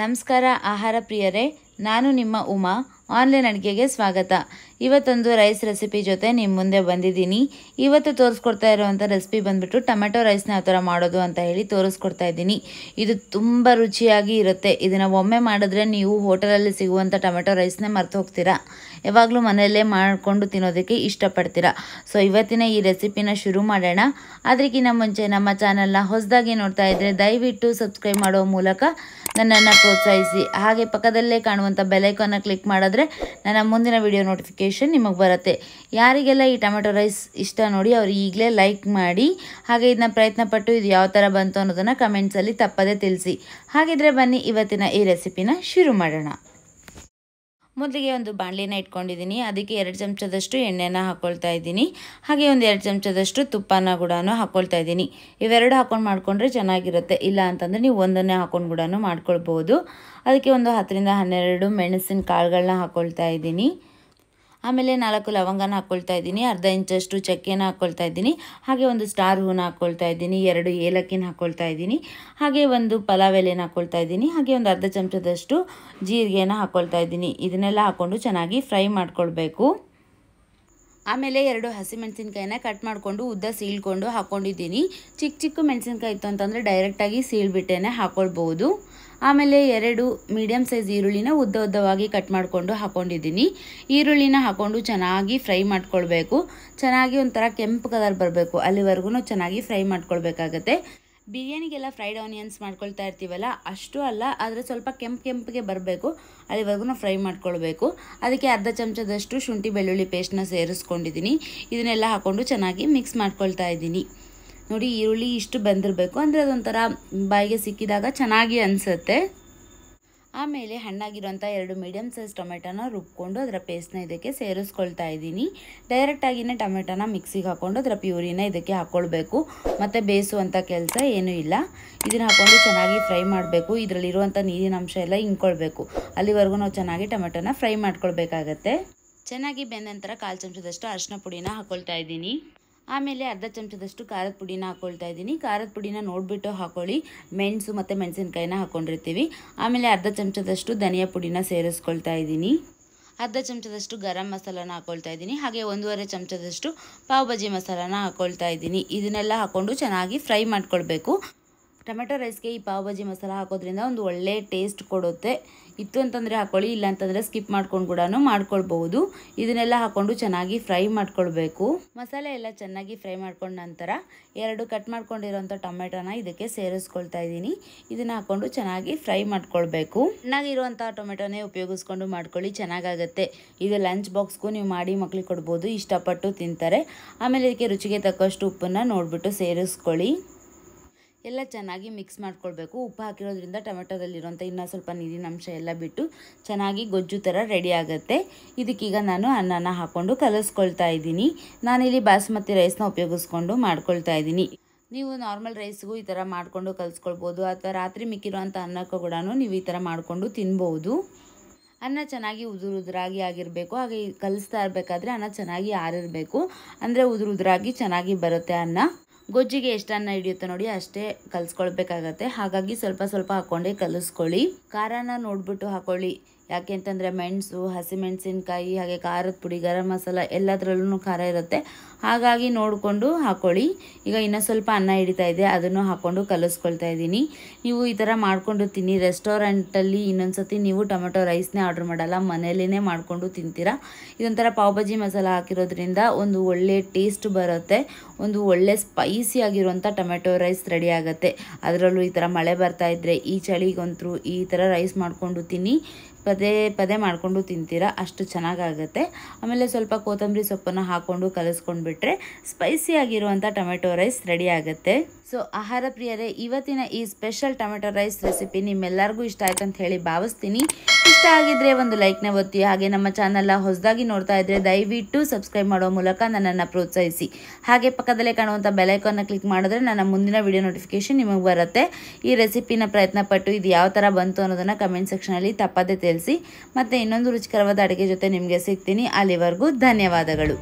ನಮಸ್ಕಾರ ಆಹಾರ ಪ್ರಿಯರೇ ನಾನು ನಿಮ್ಮ ಉಮಾ ಆನ್ಲೈನ್ ಅಡುಗೆಗೆ ಸ್ವಾಗತ ಇವತ್ತೊಂದು ರೈಸ್ ರೆಸಿಪಿ ಜೊತೆ ನಿಮ್ಮ ಮುಂದೆ ಬಂದಿದ್ದೀನಿ ಇವತ್ತು ತೋರಿಸ್ಕೊಡ್ತಾ ಇರೋವಂಥ ರೆಸಿಪಿ ಬಂದುಬಿಟ್ಟು ಟೊಮೆಟೊ ರೈಸ್ನ ಯಾವ ಥರ ಮಾಡೋದು ಅಂತ ಹೇಳಿ ತೋರಿಸ್ಕೊಡ್ತಾ ಇದ್ದೀನಿ ಇದು ತುಂಬ ರುಚಿಯಾಗಿ ಇರುತ್ತೆ ಇದನ್ನು ಒಮ್ಮೆ ಮಾಡಿದ್ರೆ ನೀವು ಹೋಟೆಲಲ್ಲಿ ಸಿಗುವಂಥ ಟೊಮೆಟೊ ರೈಸ್ನೇ ಮರೆತು ಹೋಗ್ತೀರಾ ಯಾವಾಗಲೂ ಮನೆಯಲ್ಲೇ ಮಾಡಿಕೊಂಡು ತಿನ್ನೋದಕ್ಕೆ ಇಷ್ಟಪಡ್ತೀರಾ ಸೊ ಇವತ್ತಿನ ಈ ರೆಸಿಪಿನ ಶುರು ಮಾಡೋಣ ಅದಕ್ಕಿಂತ ಮುಂಚೆ ನಮ್ಮ ಚಾನಲ್ನ ಹೊಸದಾಗಿ ನೋಡ್ತಾ ಇದ್ದರೆ ದಯವಿಟ್ಟು ಸಬ್ಸ್ಕ್ರೈಬ್ ಮಾಡೋ ಮೂಲಕ ನನ್ನನ್ನು ಪ್ರೋತ್ಸಾಹಿಸಿ ಹಾಗೆ ಪಕ್ಕದಲ್ಲೇ ಕಾಣುವಂಥ ಬೆಲೈಕನ್ನು ಕ್ಲಿಕ್ ಮಾಡಿದ್ರೆ ನನ್ನ ಮುಂದಿನ ವಿಡಿಯೋ ನೋಟಿಫಿಕೇಷನ್ ನಿಮಗೆ ಬರುತ್ತೆ ಯಾರಿಗೆಲ್ಲ ಈ ಟೊಮೆಟೊ ರೈಸ್ ಇಷ್ಟ ನೋಡಿ ಅವರು ಈಗಲೇ ಲೈಕ್ ಮಾಡಿ ಹಾಗೆ ಇದನ್ನ ಪ್ರಯತ್ನಪಟ್ಟು ಇದು ಯಾವ ಥರ ಬಂತು ಅನ್ನೋದನ್ನು ಕಮೆಂಟ್ಸಲ್ಲಿ ತಪ್ಪದೇ ತಿಳಿಸಿ ಹಾಗಿದ್ರೆ ಬನ್ನಿ ಇವತ್ತಿನ ಈ ರೆಸಿಪಿನ ಶುರು ಮಾಡೋಣ ಮೊದಲಿಗೆ ಒಂದು ಬಾಣಲಿನ ಇಟ್ಕೊಂಡಿದ್ದೀನಿ ಅದಕ್ಕೆ ಎರಡು ಚಮಚದಷ್ಟು ಎಣ್ಣೆನ ಹಾಕ್ಕೊಳ್ತಾ ಇದ್ದೀನಿ ಹಾಗೆ ಒಂದು ಎರಡು ಚಮಚದಷ್ಟು ತುಪ್ಪನ ಕೂಡ ಹಾಕ್ಕೊಳ್ತಾ ಇದ್ದೀನಿ ಇವೆರಡು ಹಾಕೊಂಡು ಮಾಡಿಕೊಂಡ್ರೆ ಚೆನ್ನಾಗಿರುತ್ತೆ ಇಲ್ಲ ಅಂತಂದರೆ ನೀವು ಒಂದನ್ನೇ ಹಾಕೊಂಡು ಕೂಡ ಮಾಡ್ಕೊಳ್ಬೋದು ಅದಕ್ಕೆ ಒಂದು ಹತ್ತರಿಂದ ಹನ್ನೆರಡು ಮೆಣಸಿನ ಕಾಳುಗಳನ್ನ ಹಾಕ್ಕೊಳ್ತಾ ಇದ್ದೀನಿ ಆಮೇಲೆ ನಾಲ್ಕು ಲವಂಗನ ಹಾಕ್ಕೊಳ್ತಾ ಇದ್ದೀನಿ ಅರ್ಧ ಇಂಚಷ್ಟು ಚಕ್ಕೆನ ಹಾಕ್ಕೊಳ್ತಾ ಇದ್ದೀನಿ ಹಾಗೆ ಒಂದು ಸ್ಟಾರ್ ಹೂನ ಹಾಕ್ಕೊಳ್ತಾ ಇದ್ದೀನಿ ಎರಡು ಏಲಕ್ಕಿನ ಹಾಕ್ಕೊಳ್ತಾ ಇದ್ದೀನಿ ಹಾಗೆ ಒಂದು ಪಲಾವ್ ಎಲೆನ ಹಾಕ್ಕೊಳ್ತಾ ಇದ್ದೀನಿ ಹಾಗೆ ಒಂದು ಅರ್ಧ ಚಮಚದಷ್ಟು ಜೀರಿಗೆನ ಹಾಕ್ಕೊಳ್ತಾ ಇದ್ದೀನಿ ಇದನ್ನೆಲ್ಲ ಹಾಕ್ಕೊಂಡು ಚೆನ್ನಾಗಿ ಫ್ರೈ ಮಾಡ್ಕೊಳ್ಬೇಕು ಆಮೇಲೆ ಎರಡು ಹಸಿಮೆಣಸಿನ್ಕಾಯಿನ ಕಟ್ ಮಾಡಿಕೊಂಡು ಉದ್ದ ಸೀಳ್ಕೊಂಡು ಹಾಕ್ಕೊಂಡಿದ್ದೀನಿ ಚಿಕ್ಕ ಚಿಕ್ಕ ಮೆಣಸಿನ್ಕಾಯಿ ಇತ್ತು ಅಂತಂದರೆ ಡೈರೆಕ್ಟಾಗಿ ಸೀಳ್ಬಿಟ್ಟೇನೆ ಹಾಕ್ಕೊಳ್ಬೋದು ಆಮೇಲೆ ಎರಡು ಮೀಡಿಯಮ್ ಸೈಜ್ ಈರುಳ್ಳಿನ ಉದ್ದ ಉದ್ದವಾಗಿ ಕಟ್ ಮಾಡಿಕೊಂಡು ಹಾಕೊಂಡಿದ್ದೀನಿ ಈರುಳ್ಳಿನ ಹಾಕೊಂಡು ಚೆನ್ನಾಗಿ ಫ್ರೈ ಮಾಡ್ಕೊಳ್ಬೇಕು ಚೆನ್ನಾಗಿ ಒಂಥರ ಕೆಂಪು ಕಲರ್ ಬರಬೇಕು ಅಲ್ಲಿವರೆಗೂ ಚೆನ್ನಾಗಿ ಫ್ರೈ ಮಾಡ್ಕೊಳ್ಬೇಕಾಗತ್ತೆ ಬಿರಿಯಾನಿಗೆಲ್ಲ ಫ್ರೈಡ್ ಆನಿಯನ್ಸ್ ಮಾಡ್ಕೊಳ್ತಾ ಇರ್ತೀವಲ್ಲ ಅಷ್ಟು ಅಲ್ಲ ಆದರೆ ಸ್ವಲ್ಪ ಕೆಂಪು ಕೆಂಪಿಗೆ ಬರಬೇಕು ಅಲ್ಲಿವರೆಗೂ ಫ್ರೈ ಮಾಡ್ಕೊಳ್ಬೇಕು ಅದಕ್ಕೆ ಅರ್ಧ ಚಮಚದಷ್ಟು ಶುಂಠಿ ಬೆಳ್ಳುಳ್ಳಿ ಪೇಸ್ಟ್ನ ಸೇರಿಸ್ಕೊಂಡಿದ್ದೀನಿ ಇದನ್ನೆಲ್ಲ ಹಾಕ್ಕೊಂಡು ಚೆನ್ನಾಗಿ ಮಿಕ್ಸ್ ಮಾಡ್ಕೊಳ್ತಾ ಇದ್ದೀನಿ ನೋಡಿ ಈರುಳ್ಳಿ ಇಷ್ಟು ಬೆಂದಿರಬೇಕು ಅಂದರೆ ಅದೊಂಥರ ಬಾಯಿಗೆ ಸಿಕ್ಕಿದಾಗ ಚೆನ್ನಾಗಿ ಅನಿಸುತ್ತೆ ಆಮೇಲೆ ಹಣ್ಣಾಗಿರುವಂಥ ಎರಡು ಮೀಡಿಯಮ್ ಸೈಜ್ ಟೊಮೆಟೊನ ರುಬ್ಕೊಂಡು ಅದರ ಪೇಸ್ಟ್ನ ಇದಕ್ಕೆ ಸೇರಿಸ್ಕೊಳ್ತಾ ಇದ್ದೀನಿ ಡೈರೆಕ್ಟಾಗಿನೇ ಟೊಮೆಟೊನ ಮಿಕ್ಸಿಗೆ ಹಾಕ್ಕೊಂಡು ಅದರ ಪ್ಯೂರಿನ ಇದಕ್ಕೆ ಹಾಕ್ಕೊಳ್ಬೇಕು ಮತ್ತು ಬೇಯಿಸುವಂಥ ಕೆಲಸ ಏನೂ ಇಲ್ಲ ಇದನ್ನು ಹಾಕ್ಕೊಂಡು ಚೆನ್ನಾಗಿ ಫ್ರೈ ಮಾಡಬೇಕು ಇದರಲ್ಲಿರುವಂಥ ನೀರಿನ ಅಂಶ ಎಲ್ಲ ಹಿಂಕೊಳ್ಬೇಕು ಅಲ್ಲಿವರೆಗೂ ನಾವು ಚೆನ್ನಾಗಿ ಟೊಮೆಟೊನ ಫ್ರೈ ಮಾಡ್ಕೊಳ್ಬೇಕಾಗತ್ತೆ ಚೆನ್ನಾಗಿ ಬೆಂದ ನಂತರ ಕಾಲು ಚಮಚದಷ್ಟು ಅರಿಶಿನ ಪುಡಿನ ಹಾಕ್ಕೊಳ್ತಾ ಇದ್ದೀನಿ ಆಮೇಲೆ ಅರ್ಧ ಚಮಚದಷ್ಟು ಖಾರದ ಪುಡಿನ ಹಾಕೊಳ್ತಾ ಇದ್ದೀನಿ ಖಾರದ ಪುಡಿನ ನೋಡಿಬಿಟ್ಟು ಹಾಕೊಳ್ಳಿ ಮೆಣಸು ಮತ್ತು ಮೆಣಸಿನ್ಕಾಯಿನ ಹಾಕ್ಕೊಂಡಿರ್ತೀವಿ ಆಮೇಲೆ ಅರ್ಧ ಚಮಚದಷ್ಟು ಧನಿಯಾ ಪುಡಿನ ಸೇರಿಸ್ಕೊಳ್ತಾ ಇದ್ದೀನಿ ಅರ್ಧ ಚಮಚದಷ್ಟು ಗರಂ ಮಸಾಲಾನ ಹಾಕ್ಕೊಳ್ತಾ ಇದ್ದೀನಿ ಹಾಗೆ ಒಂದೂವರೆ ಚಮಚದಷ್ಟು ಪಾವ್ ಭಾಜಿ ಮಸಾಲಾನ ಹಾಕ್ಕೊಳ್ತಾ ಇದ್ದೀನಿ ಇದನ್ನೆಲ್ಲ ಹಾಕ್ಕೊಂಡು ಚೆನ್ನಾಗಿ ಫ್ರೈ ಮಾಡ್ಕೊಳ್ಬೇಕು ಟೊಮೆಟೊ ರೈಸ್ಗೆ ಈ ಪಾವ್ಭಾಜಿ ಮಸಾಲ ಹಾಕೋದ್ರಿಂದ ಒಂದು ಒಳ್ಳೆ ಟೇಸ್ಟ್ ಕೊಡುತ್ತೆ ಇತ್ತು ಅಂತಂದರೆ ಹಾಕೊಳ್ಳಿ ಅಂತಂದರೆ ಸ್ಕಿಪ್ ಮಾಡ್ಕೊಂಡು ಕೂಡ ಮಾಡ್ಕೊಳ್ಬಹುದು ಇದನ್ನೆಲ್ಲ ಹಾಕ್ಕೊಂಡು ಚೆನ್ನಾಗಿ ಫ್ರೈ ಮಾಡ್ಕೊಳ್ಬೇಕು ಮಸಾಲೆ ಎಲ್ಲ ಚೆನ್ನಾಗಿ ಫ್ರೈ ಮಾಡ್ಕೊಂಡ ನಂತರ ಎರಡು ಕಟ್ ಮಾಡ್ಕೊಂಡಿರೋಂಥ ಟೊಮೆಟೊನ ಇದಕ್ಕೆ ಸೇರಿಸ್ಕೊಳ್ತಾ ಇದ್ದೀನಿ ಇದನ್ನು ಹಾಕ್ಕೊಂಡು ಚೆನ್ನಾಗಿ ಫ್ರೈ ಮಾಡ್ಕೊಳ್ಬೇಕು ಚೆನ್ನಾಗಿರುವಂಥ ಟೊಮೆಟೊನೇ ಉಪಯೋಗಿಸ್ಕೊಂಡು ಮಾಡ್ಕೊಳ್ಳಿ ಚೆನ್ನಾಗಾಗುತ್ತೆ ಇದು ಲಂಚ್ ಬಾಕ್ಸ್ಗೂ ನೀವು ಮಾಡಿ ಮಕ್ಳಿಗೆ ಕೊಡ್ಬೋದು ಇಷ್ಟಪಟ್ಟು ತಿಂತಾರೆ ಆಮೇಲೆ ಇದಕ್ಕೆ ರುಚಿಗೆ ತಕ್ಕಷ್ಟು ಉಪ್ಪನ್ನು ನೋಡಿಬಿಟ್ಟು ಸೇರಿಸ್ಕೊಳ್ಳಿ ಎಲ್ಲ ಚೆನ್ನಾಗಿ ಮಿಕ್ಸ್ ಮಾಡ್ಕೊಳ್ಬೇಕು ಉಪ್ಪು ಹಾಕಿರೋದ್ರಿಂದ ಟೊಮೆಟೊದಲ್ಲಿರುವಂಥ ಇನ್ನೂ ಸ್ವಲ್ಪ ನೀರಿನ ಅಂಶ ಎಲ್ಲ ಬಿಟ್ಟು ಚೆನ್ನಾಗಿ ಗೊಜ್ಜು ಥರ ರೆಡಿ ಆಗುತ್ತೆ ಇದಕ್ಕೀಗ ನಾನು ಅನ್ನನ ಹಾಕ್ಕೊಂಡು ಕಲಿಸ್ಕೊಳ್ತಾ ಇದ್ದೀನಿ ನಾನಿಲ್ಲಿ ಬಾಸುಮತಿ ರೈಸ್ನ ಉಪಯೋಗಿಸ್ಕೊಂಡು ಮಾಡ್ಕೊಳ್ತಾ ಇದ್ದೀನಿ ನೀವು ನಾರ್ಮಲ್ ರೈಸ್ಗೂ ಈ ಥರ ಮಾಡಿಕೊಂಡು ಕಲಿಸ್ಕೊಳ್ಬೋದು ಅಥವಾ ರಾತ್ರಿ ಮಿಕ್ಕಿರುವಂಥ ಅನ್ನಕ್ಕೂ ಕೂಡ ನೀವು ಈ ಥರ ಮಾಡಿಕೊಂಡು ತಿನ್ಬೋದು ಅನ್ನ ಚೆನ್ನಾಗಿ ಉದುರು ಉದುರಾಗಿ ಆಗಿರಬೇಕು ಹಾಗೆ ಕಲಿಸ್ತಾ ಇರಬೇಕಾದ್ರೆ ಅನ್ನ ಚೆನ್ನಾಗಿ ಆರಿರಬೇಕು ಅಂದರೆ ಉದುರು ಉದುರಾಗಿ ಚೆನ್ನಾಗಿ ಬರುತ್ತೆ ಅನ್ನ ಗೊಜ್ಜಿಗೆ ಎಷ್ಟು ಅನ್ನ ಹಿಡಿಯುತ್ತೆ ನೋಡಿ ಅಷ್ಟೇ ಕಲಿಸ್ಕೊಳ್ಬೇಕಾಗತ್ತೆ ಹಾಗಾಗಿ ಸ್ವಲ್ಪ ಸ್ವಲ್ಪ ಹಾಕ್ಕೊಂಡೆ ಕಲಿಸ್ಕೊಳ್ಳಿ ಖಾರನ ನೋಡ್ಬಿಟ್ಟು ಹಾಕೊಳ್ಳಿ ಯಾಕೆ ಅಂತಂದರೆ ಮೆಣಸು ಹಸಿಮೆಣಸಿನ್ಕಾಯಿ ಹಾಗೆ ಖಾರದ ಪುಡಿ ಗರಂ ಮಸಾಲ ಎಲ್ಲದರಲ್ಲೂ ಖಾರ ಇರುತ್ತೆ ಹಾಗಾಗಿ ನೋಡಿಕೊಂಡು ಹಾಕ್ಕೊಳ್ಳಿ ಈಗ ಇನ್ನೂ ಸ್ವಲ್ಪ ಅನ್ನ ಹಿಡಿತಾ ಇದೆ ಅದನ್ನು ಹಾಕ್ಕೊಂಡು ಕಲಿಸ್ಕೊಳ್ತಾ ಇದ್ದೀನಿ ನೀವು ಈ ಥರ ಮಾಡಿಕೊಂಡು ತಿನ್ನಿ ರೆಸ್ಟೋರೆಂಟಲ್ಲಿ ಇನ್ನೊಂದು ಸತಿ ನೀವು ಟೊಮೆಟೊ ರೈಸ್ನೇ ಆರ್ಡ್ರ್ ಮಾಡಲ್ಲ ಮನೆಯಲ್ಲೇ ಮಾಡಿಕೊಂಡು ತಿಂತೀರಾ ಇದೊಂಥರ ಪಾವ್ ಭಾಜಿ ಮಸಾಲ ಹಾಕಿರೋದ್ರಿಂದ ಒಂದು ಒಳ್ಳೆಯ ಟೇಸ್ಟ್ ಬರುತ್ತೆ ಒಂದು ಒಳ್ಳೆ ಸ್ಪೈಸಿ ಆಗಿರುವಂಥ ಟೊಮೆಟೊ ರೈಸ್ ರೆಡಿ ಆಗುತ್ತೆ ಅದರಲ್ಲೂ ಈ ಥರ ಮಳೆ ಬರ್ತಾ ಇದ್ದರೆ ಈ ಚಳಿಗೊಂತರು ಈ ಥರ ರೈಸ್ ಮಾಡಿಕೊಂಡು ತಿನ್ನಿ ಪದೇ ಪದೇ ಮಾಡಿಕೊಂಡು ತಿಂತೀರಾ ಅಷ್ಟು ಚೆನ್ನಾಗಾಗತ್ತೆ ಆಮೇಲೆ ಸ್ವಲ್ಪ ಕೊತ್ತಂಬರಿ ಸೊಪ್ಪನ್ನು ಹಾಕ್ಕೊಂಡು ಸ್ಪೈಸಿ ಆಗಿರುವಂಥ ಟೊಮೆಟೊ ರೈಸ್ ರೆಡಿ ಆಗುತ್ತೆ ಸೊ ಆಹಾರ ಪ್ರಿಯರೇ ಇವತ್ತಿನ ಈ ಸ್ಪೆಷಲ್ ಟೊಮೆಟೊ ರೈಸ್ ರೆಸಿಪಿ ನಿಮ್ಮೆಲ್ಲರಿಗೂ ಇಷ್ಟ ಆಯ್ತು ಅಂತ ಹೇಳಿ ಭಾವಿಸ್ತೀನಿ ಇಷ್ಟ ಆಗಿದ್ರೆ ಒಂದು ಲೈಕ್ನ ಒತ್ತಿ ಹಾಗೆ ನಮ್ಮ ಚಾನೆಲ್ನ ಹೊಸದಾಗಿ ನೋಡ್ತಾ ಇದ್ರೆ ದಯವಿಟ್ಟು ಸಬ್ಸ್ಕ್ರೈಬ್ ಮಾಡೋ ಮೂಲಕ ನನ್ನನ್ನು ಪ್ರೋತ್ಸಾಹಿಸಿ ಹಾಗೆ ಪಕ್ಕ ಪಕ್ಕದಲ್ಲೇ ಕಾಣುವಂಥ ಬೆಲೈಕಾನ್ನ ಕ್ಲಿಕ್ ಮಾಡಿದ್ರೆ ನನ್ನ ಮುಂದಿನ ವಿಡಿಯೋ ನೋಟಿಫಿಕೇಶನ್ ನಿಮಗೆ ಬರುತ್ತೆ ಈ ರೆಸಿಪಿನ ಪ್ರಯತ್ನಪಟ್ಟು ಇದು ಯಾವ ಥರ ಬಂತು ಅನ್ನೋದನ್ನು ಕಮೆಂಟ್ ಸೆಕ್ಷನಲ್ಲಿ ತಪ್ಪದೇ ತಿಳಿಸಿ ಮತ್ತು ಇನ್ನೊಂದು ರುಚಿಕರವಾದ ಅಡುಗೆ ಜೊತೆ ನಿಮಗೆ ಸಿಗ್ತೀನಿ ಅಲ್ಲಿವರೆಗೂ ಧನ್ಯವಾದಗಳು